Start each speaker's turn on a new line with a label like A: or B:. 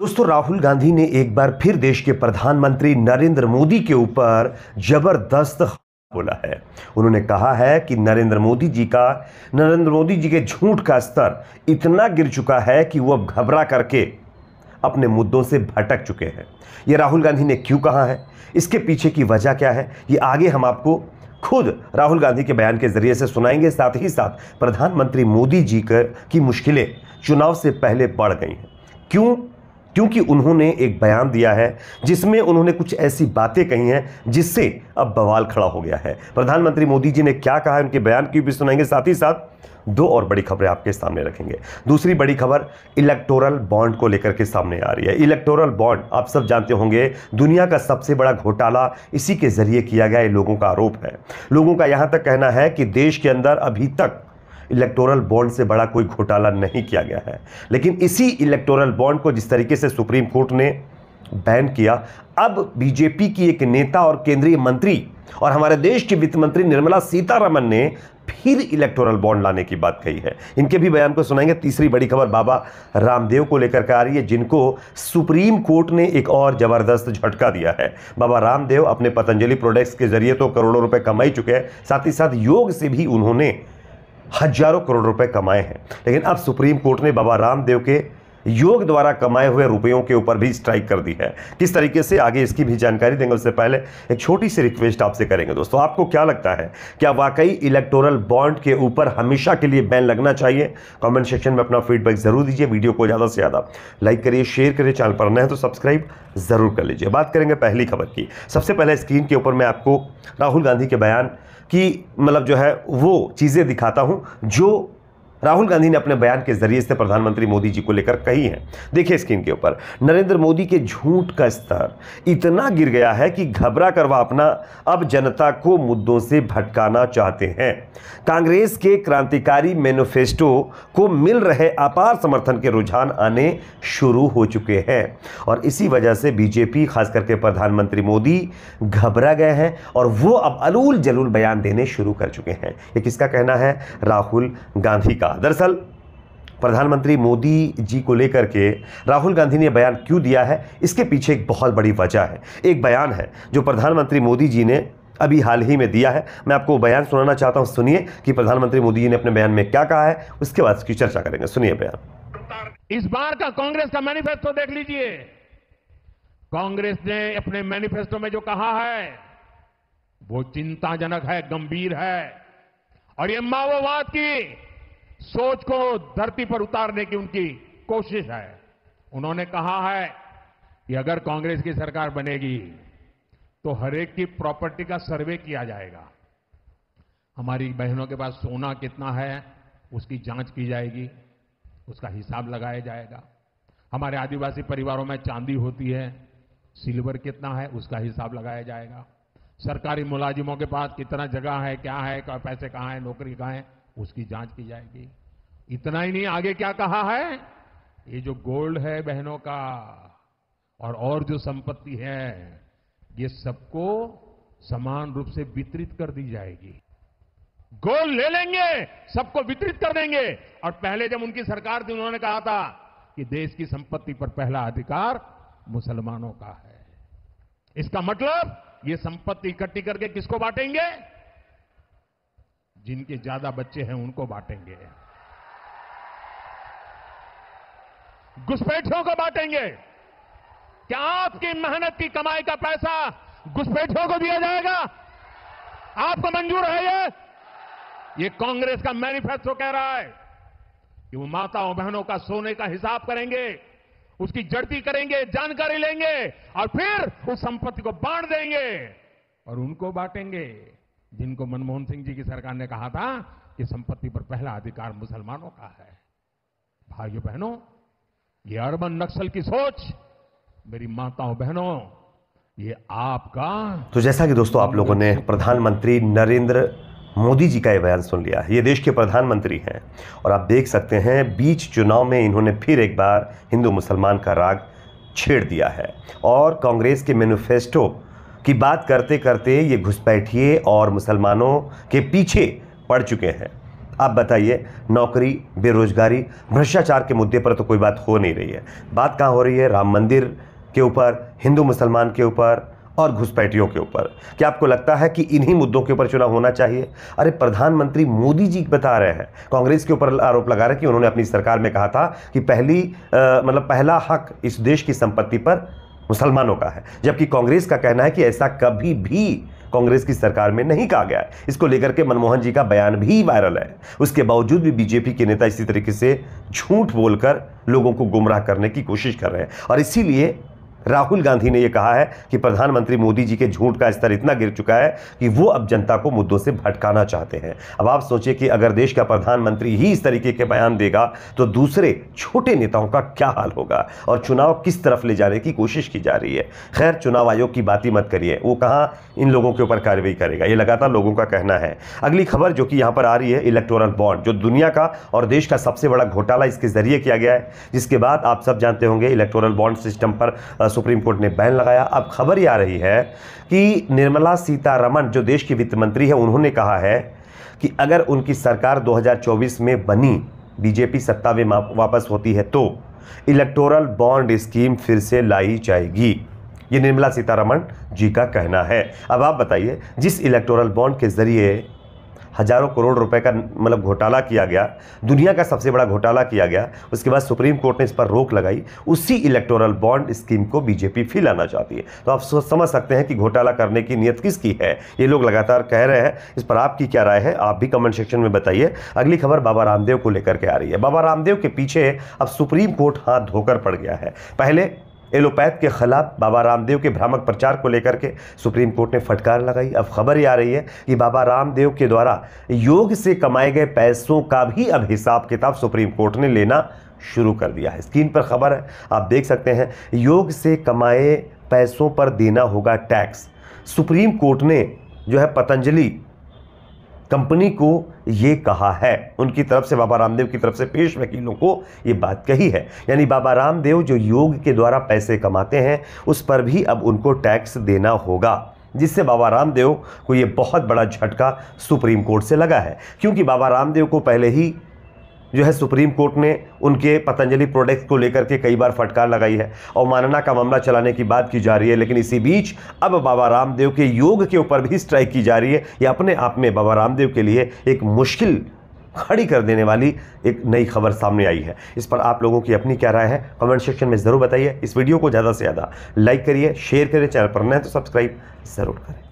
A: दोस्तों राहुल गांधी ने एक बार फिर देश के प्रधानमंत्री नरेंद्र मोदी के ऊपर जबरदस्त बोला है उन्होंने कहा है कि नरेंद्र मोदी जी का नरेंद्र मोदी जी के झूठ का स्तर इतना गिर चुका है कि वो अब घबरा करके अपने मुद्दों से भटक चुके हैं ये राहुल गांधी ने क्यों कहा है इसके पीछे की वजह क्या है ये आगे हम आपको खुद राहुल गांधी के बयान के जरिए से सुनाएंगे साथ ही साथ प्रधानमंत्री मोदी जी कर की मुश्किलें चुनाव से पहले बढ़ गई हैं क्यों क्योंकि उन्होंने एक बयान दिया है जिसमें उन्होंने कुछ ऐसी बातें कही हैं जिससे अब बवाल खड़ा हो गया है प्रधानमंत्री मोदी जी ने क्या कहा है उनके बयान की भी सुनाएंगे साथ ही साथ दो और बड़ी खबरें आपके सामने रखेंगे दूसरी बड़ी खबर इलेक्टोरल बॉन्ड को लेकर के सामने आ रही है इलेक्टोरल बॉन्ड आप सब जानते होंगे दुनिया का सबसे बड़ा घोटाला इसी के जरिए किया गया ये लोगों का आरोप है लोगों का यहाँ तक कहना है कि देश के अंदर अभी तक इलेक्टोरल बॉन्ड से बड़ा कोई घोटाला नहीं किया गया है लेकिन इसी इलेक्टोरल बॉन्ड को जिस तरीके से सुप्रीम कोर्ट ने बैन किया अब बीजेपी की एक नेता और केंद्रीय मंत्री और हमारे देश की वित्त मंत्री निर्मला सीतारमन ने फिर इलेक्टोरल बॉन्ड लाने की बात कही है इनके भी बयान को सुनाएंगे तीसरी बड़ी खबर बाबा रामदेव को लेकर के आ रही है जिनको सुप्रीम कोर्ट ने एक और जबरदस्त झटका दिया है बाबा रामदेव अपने पतंजलि प्रोडक्ट्स के जरिए तो करोड़ों रुपए कमाई चुके हैं साथ ही साथ योग से भी उन्होंने हजारों करोड़ रुपए कमाए हैं लेकिन अब सुप्रीम कोर्ट ने बाबा रामदेव के योग द्वारा कमाए हुए रुपयों के ऊपर भी स्ट्राइक कर दी है किस तरीके से आगे इसकी भी जानकारी देंगे उससे पहले एक छोटी सी रिक्वेस्ट आपसे करेंगे दोस्तों आपको क्या लगता है क्या वाकई इलेक्टोरल बॉन्ड के ऊपर हमेशा के लिए बैन लगना चाहिए कमेंट सेक्शन में अपना फीडबैक जरूर दीजिए वीडियो को ज़्यादा से ज़्यादा लाइक करिए शेयर करिए चैनल पर नए तो सब्सक्राइब ज़रूर कर लीजिए बात करेंगे पहली खबर की सबसे पहले स्क्रीन के ऊपर मैं आपको राहुल गांधी के बयान की मतलब जो है वो चीज़ें दिखाता हूँ जो राहुल गांधी ने अपने बयान के जरिए से प्रधानमंत्री मोदी जी को लेकर कही है देखिए स्क्रीन के ऊपर नरेंद्र मोदी के झूठ का स्तर इतना गिर गया है कि घबरा कर वह अपना अब जनता को मुद्दों से भटकाना चाहते हैं कांग्रेस के क्रांतिकारी मैनिफेस्टो को मिल रहे अपार समर्थन के रुझान आने शुरू हो चुके हैं और इसी वजह से बीजेपी खास करके प्रधानमंत्री मोदी घबरा गए हैं और वो अब अलूल जलूल बयान देने शुरू कर चुके हैं ये किसका कहना है राहुल गांधी का कहा दरअसल प्रधानमंत्री मोदी जी को लेकर के राहुल गांधी ने बयान क्यों दिया है इसके पीछे एक बहुत बड़ी वजह है एक बयान है जो प्रधानमंत्री मोदी जी ने अभी हाल ही में दिया है मैं आपको बयान सुनाना चाहता हूं सुनिए कि प्रधानमंत्री मोदी जी ने अपने बयान में क्या कहा है उसके बाद उसकी चर्चा करेंगे सुनिए बयान
B: इस बार का कांग्रेस का मैनिफेस्टो देख लीजिए कांग्रेस ने अपने मैनिफेस्टो में जो कहा है वो चिंताजनक है गंभीर है और ये माओवाद की सोच को धरती पर उतारने की उनकी कोशिश है उन्होंने कहा है कि अगर कांग्रेस की सरकार बनेगी तो हरेक की प्रॉपर्टी का सर्वे किया जाएगा हमारी बहनों के पास सोना कितना है उसकी जांच की जाएगी उसका हिसाब लगाया जाएगा हमारे आदिवासी परिवारों में चांदी होती है सिल्वर कितना है उसका हिसाब लगाया जाएगा सरकारी मुलाजिमों के पास कितना जगह है क्या है पैसे कहाँ हैं नौकरी कहाँ है उसकी जांच की जाएगी इतना ही नहीं आगे क्या कहा है ये जो गोल्ड है बहनों का और और जो संपत्ति है ये सबको समान रूप से वितरित कर दी जाएगी गोल्ड ले लेंगे सबको वितरित कर देंगे और पहले जब उनकी सरकार थी उन्होंने कहा था कि देश की संपत्ति पर पहला अधिकार मुसलमानों का है इसका मतलब ये संपत्ति इकट्ठी करके किसको बांटेंगे जिनके ज्यादा बच्चे हैं उनको बांटेंगे घुसपैठियों को बांटेंगे क्या आपकी मेहनत की कमाई का पैसा घुसपैठियों को दिया जाएगा आपको मंजूर है ये ये कांग्रेस का मैनिफेस्टो कह रहा है कि वो माताओं बहनों का सोने का हिसाब करेंगे उसकी जड़ती करेंगे जानकारी लेंगे और फिर उस संपत्ति को बांट देंगे और उनको बांटेंगे जिनको मनमोहन सिंह जी की सरकार ने कहा था कि संपत्ति पर पहला अधिकार मुसलमानों का है भाइयों बहनों ये अर्बन नक्सल की सोच मेरी माताओं बहनों ये आपका तो जैसा कि दोस्तों आप
A: लोगों ने प्रधानमंत्री नरेंद्र मोदी जी का ये बयान सुन लिया है ये देश के प्रधानमंत्री हैं और आप देख सकते हैं बीच चुनाव में इन्होंने फिर एक बार हिंदू मुसलमान का राग छेड़ दिया है और कांग्रेस के मैनिफेस्टो की बात करते करते ये घुसपैठिए और मुसलमानों के पीछे पड़ चुके हैं आप बताइए नौकरी बेरोजगारी भ्रष्टाचार के मुद्दे पर तो कोई बात हो नहीं रही है बात कहाँ हो रही है राम मंदिर के ऊपर हिंदू मुसलमान के ऊपर और घुसपैठियों के ऊपर क्या आपको लगता है कि इन्हीं मुद्दों के ऊपर चुनाव होना चाहिए अरे प्रधानमंत्री मोदी जी बता रहे हैं कांग्रेस के ऊपर आरोप लगा रहे हैं कि उन्होंने अपनी सरकार में कहा था कि पहली मतलब पहला हक इस देश की संपत्ति पर मुसलमानों का है जबकि कांग्रेस का कहना है कि ऐसा कभी भी कांग्रेस की सरकार में नहीं कहा गया इसको लेकर के मनमोहन जी का बयान भी वायरल है उसके बावजूद भी बीजेपी के नेता इसी तरीके से झूठ बोलकर लोगों को गुमराह करने की कोशिश कर रहे हैं और इसीलिए राहुल गांधी ने यह कहा है कि प्रधानमंत्री मोदी जी के झूठ का स्तर इतना गिर चुका है कि वो अब जनता को मुद्दों से भटकाना चाहते हैं अब आप सोचिए कि अगर देश का प्रधानमंत्री ही इस तरीके के बयान देगा तो दूसरे छोटे नेताओं का क्या हाल होगा और चुनाव किस तरफ ले जाने की कोशिश की जा रही है खैर चुनाव आयोग की बात ही मत करिए वो कहाँ इन लोगों के ऊपर कार्रवाई करेगा ये लगातार लोगों का कहना है अगली खबर जो कि यहाँ पर आ रही है इलेक्टोरल बॉन्ड जो दुनिया का और देश का सबसे बड़ा घोटाला इसके जरिए किया गया है जिसके बाद आप सब जानते होंगे इलेक्टोरल बॉन्ड सिस्टम पर सुप्रीम कोर्ट ने बैन लगाया अब खबर ये आ रही है कि निर्मला सीतारमन जो देश की वित्त मंत्री है उन्होंने कहा है कि अगर उनकी सरकार 2024 में बनी बीजेपी सत्ता में वापस होती है तो इलेक्टोरल बॉन्ड स्कीम फिर से लाई जाएगी ये निर्मला सीतारमण जी का कहना है अब आप बताइए जिस इलेक्टोरल बॉन्ड के ज़रिए हज़ारों करोड़ रुपए का मतलब घोटाला किया गया दुनिया का सबसे बड़ा घोटाला किया गया उसके बाद सुप्रीम कोर्ट ने इस पर रोक लगाई उसी इलेक्टोरल बॉन्ड स्कीम को बीजेपी फिर लाना चाहती है तो आप समझ सकते हैं कि घोटाला करने की नीयत किसकी है ये लोग लगातार कह रहे हैं इस पर आपकी क्या राय है आप भी कमेंट सेक्शन में बताइए अगली खबर बाबा रामदेव को लेकर के आ रही है बाबा रामदेव के पीछे अब सुप्रीम कोर्ट हाथ धोकर पड़ गया है पहले एलोपैथ के खिलाफ बाबा रामदेव के भ्रामक प्रचार को लेकर के सुप्रीम कोर्ट ने फटकार लगाई अब खबर ये आ रही है कि बाबा रामदेव के द्वारा योग से कमाए गए पैसों का भी अब हिसाब किताब सुप्रीम कोर्ट ने लेना शुरू कर दिया है स्क्रीन पर खबर है आप देख सकते हैं योग से कमाए पैसों पर देना होगा टैक्स सुप्रीम कोर्ट ने जो है पतंजलि कंपनी को ये कहा है उनकी तरफ से बाबा रामदेव की तरफ से पेश वकीलों को ये बात कही है यानी बाबा रामदेव जो योग के द्वारा पैसे कमाते हैं उस पर भी अब उनको टैक्स देना होगा जिससे बाबा रामदेव को ये बहुत बड़ा झटका सुप्रीम कोर्ट से लगा है क्योंकि बाबा रामदेव को पहले ही जो है सुप्रीम कोर्ट ने उनके पतंजलि प्रोडक्ट्स को लेकर के कई बार फटकार लगाई है और मानना का मामला चलाने की बात की जा रही है लेकिन इसी बीच अब बाबा रामदेव के योग के ऊपर भी स्ट्राइक की जा रही है यह अपने आप में बाबा रामदेव के लिए एक मुश्किल खड़ी कर देने वाली एक नई खबर सामने आई है इस पर आप लोगों की अपनी क्या राय है कमेंट सेक्शन में ज़रूर बताइए इस वीडियो को ज़्यादा से ज़्यादा लाइक करिए शेयर करिए चैनल पर नए तो सब्सक्राइब ज़रूर करें